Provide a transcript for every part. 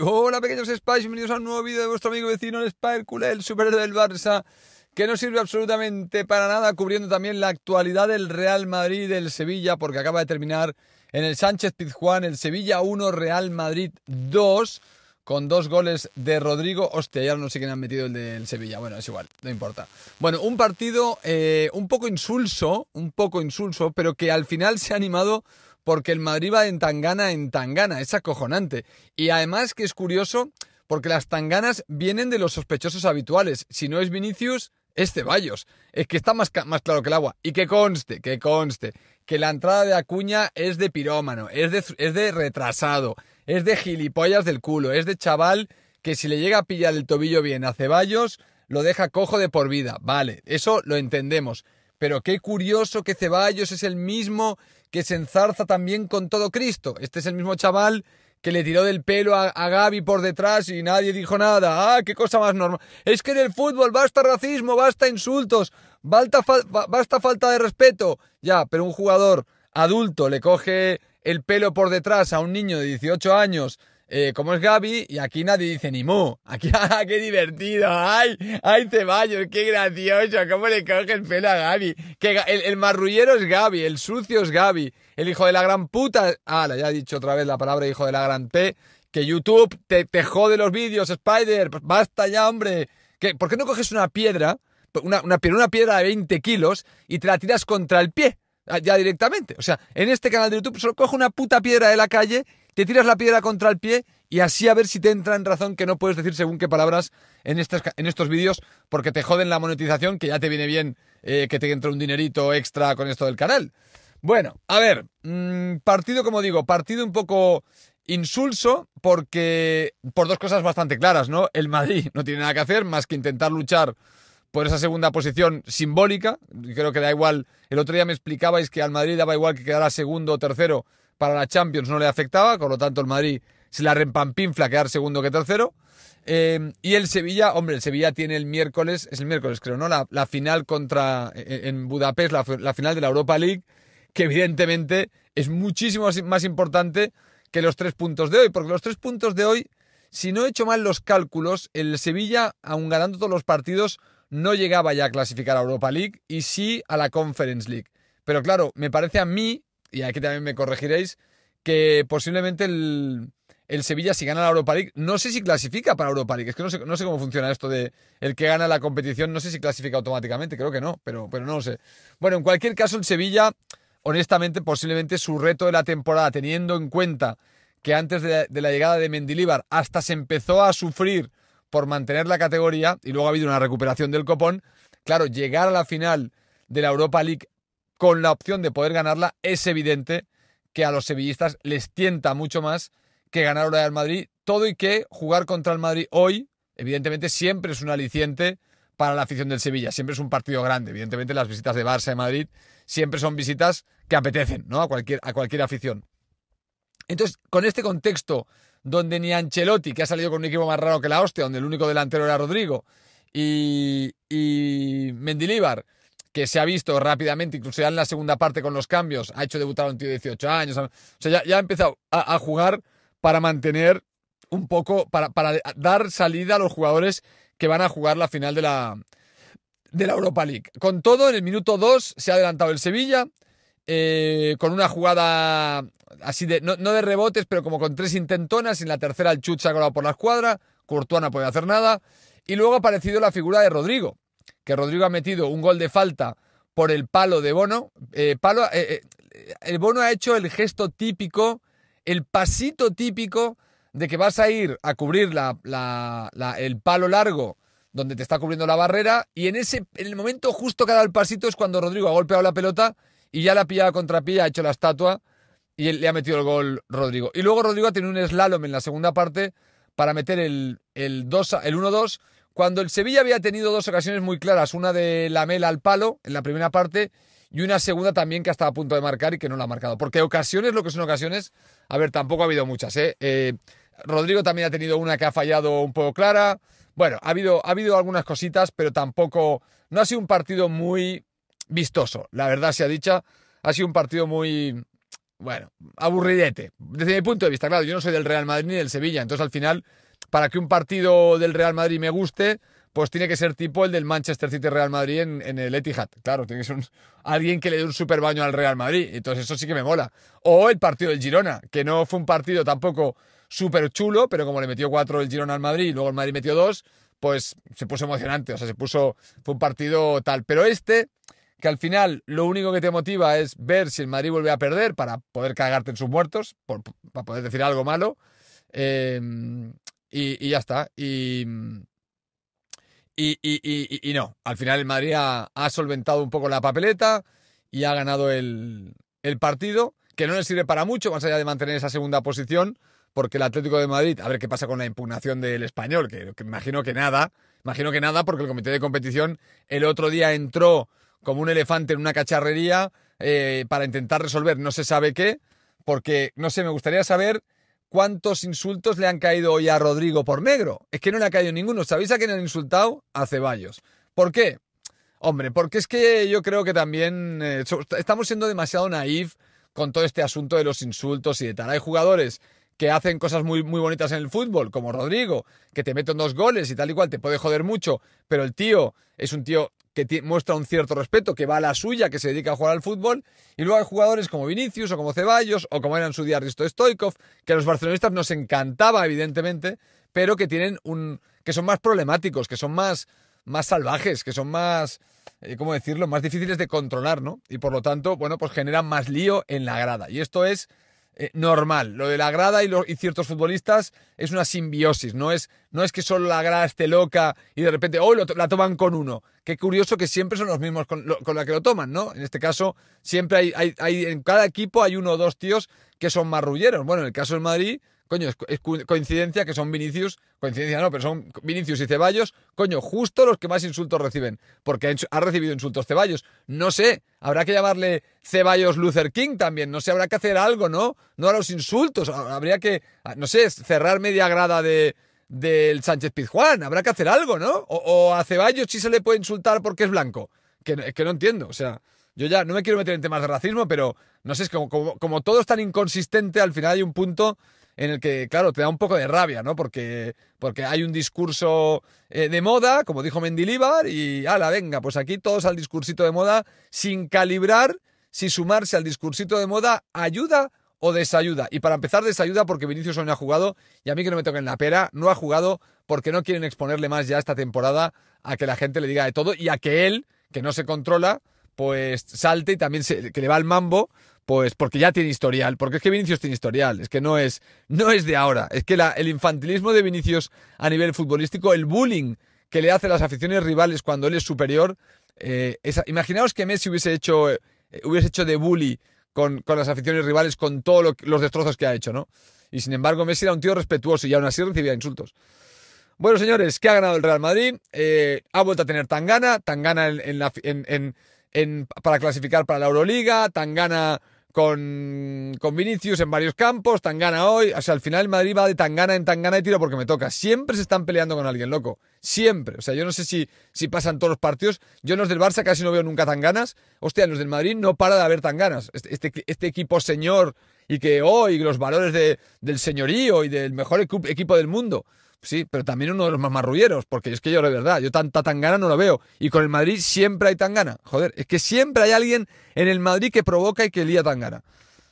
Hola pequeños Spice, bienvenidos a un nuevo vídeo de vuestro amigo vecino el Spice, el superhéroe del Barça, que no sirve absolutamente para nada, cubriendo también la actualidad del Real Madrid, del Sevilla, porque acaba de terminar en el Sánchez Pizjuán, el Sevilla 1, Real Madrid 2, con dos goles de Rodrigo. Hostia, ya no sé quién han metido el del Sevilla. Bueno, es igual, no importa. Bueno, un partido eh, un poco insulso, un poco insulso, pero que al final se ha animado porque el Madrid va en tangana en tangana, es acojonante. Y además que es curioso porque las tanganas vienen de los sospechosos habituales. Si no es Vinicius, es Ceballos. Es que está más, más claro que el agua. Y que conste, que conste, que la entrada de Acuña es de pirómano, es de, es de retrasado, es de gilipollas del culo, es de chaval que si le llega a pillar el tobillo bien a Ceballos, lo deja cojo de por vida. Vale, eso lo entendemos. Pero qué curioso que Ceballos es el mismo que se enzarza también con todo Cristo. Este es el mismo chaval que le tiró del pelo a, Gaby por detrás y nadie dijo nada. Ah, qué cosa más normal. Es que en el fútbol basta racismo, basta insultos, basta, basta falta de respeto. Ya, pero un jugador adulto le coge el pelo por detrás a un niño de 18 años eh, como es Gaby, y aquí nadie dice ni mu. Aquí, ¡ah, qué divertido! ¡Ay! ¡Ay, Ceballos! ¡Qué gracioso! ¿Cómo le coge el pelo a Gaby? Que el, marrullero es Gaby, el sucio es Gaby, el hijo de la gran puta. Ah, ya he dicho otra vez la palabra hijo de la gran T. Que YouTube te, te jode los vídeos, Spider. Pues basta ya, hombre. Que ¿Por qué no coges una piedra, una, una, piedra, de 20 kilos, y te la tiras contra el pie? Ah, ya directamente. O sea, en este canal de YouTube solo cojo una puta piedra de la calle te tiras la piedra contra el pie y así a ver si te entra en razón que no puedes decir según qué palabras en, en estos vídeos porque te joden la monetización, que ya te viene bien eh, que te entre un dinerito extra con esto del canal. Bueno, a ver, mm, partido como digo, partido un poco insulso porque por dos cosas bastante claras, ¿no? El Madrid no tiene nada que hacer más que intentar luchar por esa segunda posición simbólica. Creo que da igual. El otro día me explicabais que al Madrid daba igual que quedara segundo o tercero para la Champions no le afectaba, con lo tanto el Madrid se la rempampinfla quedar segundo que tercero. Eh, y el Sevilla, hombre, el Sevilla tiene el miércoles, es el miércoles creo, ¿no? La, final contra, eh, eh, en Budapest, la, la, final de la Europa League, que evidentemente es muchísimo más importante que los tres puntos de hoy, porque los tres puntos de hoy, si no he hecho mal los cálculos, el Sevilla, aun ganando todos los partidos, no llegaba ya a clasificar a Europa League y sí a la Conference League. Pero claro, me parece a mí y aquí también me corregiréis, que posiblemente el, Sevilla, si gana la Europa League, no sé si clasifica para Europa League. Es que no sé, no sé cómo funciona esto de el que gana la competición, no sé si clasifica automáticamente, creo que no, pero, pero no lo sé. Bueno, en cualquier caso, el Sevilla, honestamente, posiblemente su reto de la temporada, teniendo en cuenta que antes de la, de la llegada de Mendilíbar hasta se empezó a sufrir por mantener la categoría y luego ha habido una recuperación del copón, claro, llegar a la final de la Europa League con la opción de poder ganarla, es evidente que a los sevillistas les tienta mucho más que ganar ahora al Madrid. Todo y que jugar contra el Madrid hoy, evidentemente, siempre es un aliciente para la afición del Sevilla. Siempre es un partido grande. Evidentemente, las visitas de Barça y Madrid siempre son visitas que apetecen ¿no? a, cualquier, a cualquier afición. Entonces, con este contexto, donde ni Ancelotti, que ha salido con un equipo más raro que la hostia, donde el único delantero era Rodrigo, y, y Mendilíbar, que se ha visto rápidamente, incluso ya en la segunda parte con los cambios, ha hecho debutar a un tío de 18 años, o sea, ya, ha empezado a, jugar para mantener un poco, para, para, dar salida a los jugadores que van a jugar la final de la, de la Europa League. Con todo, en el minuto 2 se ha adelantado el Sevilla, eh, con una jugada así de, no, de rebotes, pero como con tres intentonas, en la tercera el Chut ha colado por la escuadra, Courtois no puede hacer nada, y luego ha aparecido la figura de Rodrigo, que Rodrigo ha metido un gol de falta por el palo de Bono. Eh, palo, eh, eh, el Bono ha hecho el gesto típico, el pasito típico de que vas a ir a cubrir la, el palo largo donde te está cubriendo la barrera y en ese el momento justo que ha dado el pasito es cuando Rodrigo ha golpeado la pelota y ya la ha pillado contra pilla, ha hecho la estatua y le ha metido el gol Rodrigo. Y luego Rodrigo ha tenido un slalom en la segunda parte para meter el, el, el 1-2 cuando el Sevilla había tenido dos ocasiones muy claras, una de mela al palo en la primera parte y una segunda también que estaba a punto de marcar y que no la ha marcado. Porque ocasiones, lo que son ocasiones, a ver, tampoco ha habido muchas. ¿eh? ¿eh? Rodrigo también ha tenido una que ha fallado un poco clara. Bueno, ha habido, ha habido algunas cositas, pero tampoco. No ha sido un partido muy vistoso, la verdad sea dicha. Ha sido un partido muy. Bueno, aburridete. Desde mi punto de vista, claro, yo no soy del Real Madrid ni del Sevilla, entonces al final para que un partido del Real Madrid me guste, pues tiene que ser tipo el del Manchester City Real Madrid en, el Etihad. Claro, tiene que ser alguien que le dé un super baño al Real Madrid. Entonces eso sí que me mola. O el partido del Girona, que no fue un partido tampoco súper chulo, pero como le metió cuatro el Girona al Madrid y luego el Madrid metió dos, pues se puso emocionante. O sea, se puso. Fue un partido tal. Pero este, que al final lo único que te motiva es ver si el Madrid vuelve a perder para poder cagarte en sus muertos, para poder decir algo malo. Eh, y, ya está. Mm, y, y, no, al final el Madrid ha, solventado un poco la papeleta y ha ganado el, el partido, que no le sirve para mucho, más allá de mantener esa segunda posición, porque el Atlético de Madrid, a ver qué pasa con la impugnación del español, que, imagino que nada, imagino que nada, porque el comité de competición el otro día entró como un elefante en una cacharrería eh, para intentar resolver no se sabe qué, porque no sé, me gustaría saber cuántos insultos le han caído hoy a Rodrigo por negro. Es que no le ha caído ninguno. ¿Sabéis a quién han insultado? A Ceballos. ¿Por qué? Hombre, porque es que yo creo que también eh, estamos siendo demasiado naif con todo este asunto de los insultos y de tal. Hay jugadores que hacen cosas muy, muy bonitas en el fútbol, como Rodrigo, que te meten dos goles y tal y cual, te puede joder mucho, pero el tío es un tío que muestra un cierto respeto, que va a la suya, que se dedica a jugar al fútbol, y luego hay jugadores como Vinicius o como Ceballos o como eran su día Risto Stoikov, que a los barcelonistas nos encantaba evidentemente, pero que tienen un que son más problemáticos, que son más más salvajes, que son más eh, cómo decirlo, más difíciles de controlar, ¿no? Y por lo tanto, bueno, pues generan más lío en la grada. Y esto es eh, normal. Lo de la grada y, lo, y, ciertos futbolistas es una simbiosis, no es, no es que solo la grada esté loca y de repente hoy oh, la toman con uno. Qué curioso que siempre son los mismos con, la que lo toman, ¿no? En este caso, siempre hay, hay, en cada equipo hay uno o dos tíos que son marrulleros. Bueno, en el caso del Madrid Coño, es, coincidencia que son Vinicius, coincidencia no, pero son Vinicius y Ceballos, coño, justo los que más insultos reciben, porque ha recibido insultos Ceballos. No sé, habrá que llamarle Ceballos Luther King también, no sé, habrá que hacer algo, ¿no? No a los insultos, habría que, ah, no sé, cerrar media grada de del Sánchez Pizjuán, habrá que hacer algo, ¿no? O, a Ceballos sí se le puede insultar porque es blanco, que, que no entiendo, o sea... Yo ya no me quiero meter en temas de racismo, pero no sé, es como todo es tan inconsistente, al final hay un punto en el que, claro, te da un poco de rabia, ¿no? Porque, porque hay un discurso eh, de moda, como dijo Mendilibar, y ala, venga, pues aquí todos al discursito de moda, sin calibrar si sumarse al discursito de moda ayuda o desayuda. Y para empezar, desayuda porque Vinicius no ha jugado y a mí que no me toquen la pera, no ha jugado porque no quieren exponerle más ya esta temporada a que la gente le diga de todo y a que él, que no se controla, pues salte y también que le va al mambo, pues porque ya tiene historial, porque es que Vinicius tiene historial, es que no es, no es de ahora, es que el infantilismo de Vinicius a nivel futbolístico, el bullying que le hace las aficiones rivales cuando él es superior, eh, imaginaos que Messi hubiese hecho, eh, hubiese hecho de bully con, las aficiones rivales, con todos los destrozos que ha hecho, ¿no? Y sin embargo Messi era un tío respetuoso y aún así recibía insultos. Bueno, señores, ¿qué ha ganado el Real Madrid, eh, ha vuelto a tener Tangana, Tangana en, en, la, en para clasificar para la Euroliga, Tangana con, con Vinicius en varios campos, Tangana hoy, o sea, al final el Madrid va de Tangana en Tangana y tiro porque me toca. Siempre se están peleando con alguien, loco. Siempre. O sea, yo no sé si, si pasan todos los partidos. Yo en los del Barça casi no veo nunca Tanganas. Hostia, en los del Madrid no para de haber tan este, este, este, equipo señor y que hoy los valores del señorío y del mejor equipo del mundo. Sí, pero también uno de los más marrulleros, porque es que yo de verdad, yo tanta tangana no lo veo. Y con el Madrid siempre hay tangana. Joder, es que siempre hay alguien en el Madrid que provoca y que lía tangana.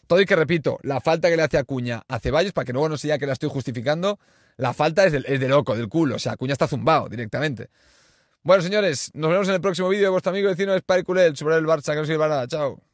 Todo y que repito, la falta que le hace a Acuña a Ceballos, para que luego no sea que la estoy justificando, la falta es de, loco, del culo. O sea, Cuña está zumbado directamente. Bueno, señores, nos vemos en el próximo vídeo de vuestro amigo vecino Spike Culel sobre el Barça, que no sirva nada. Chao.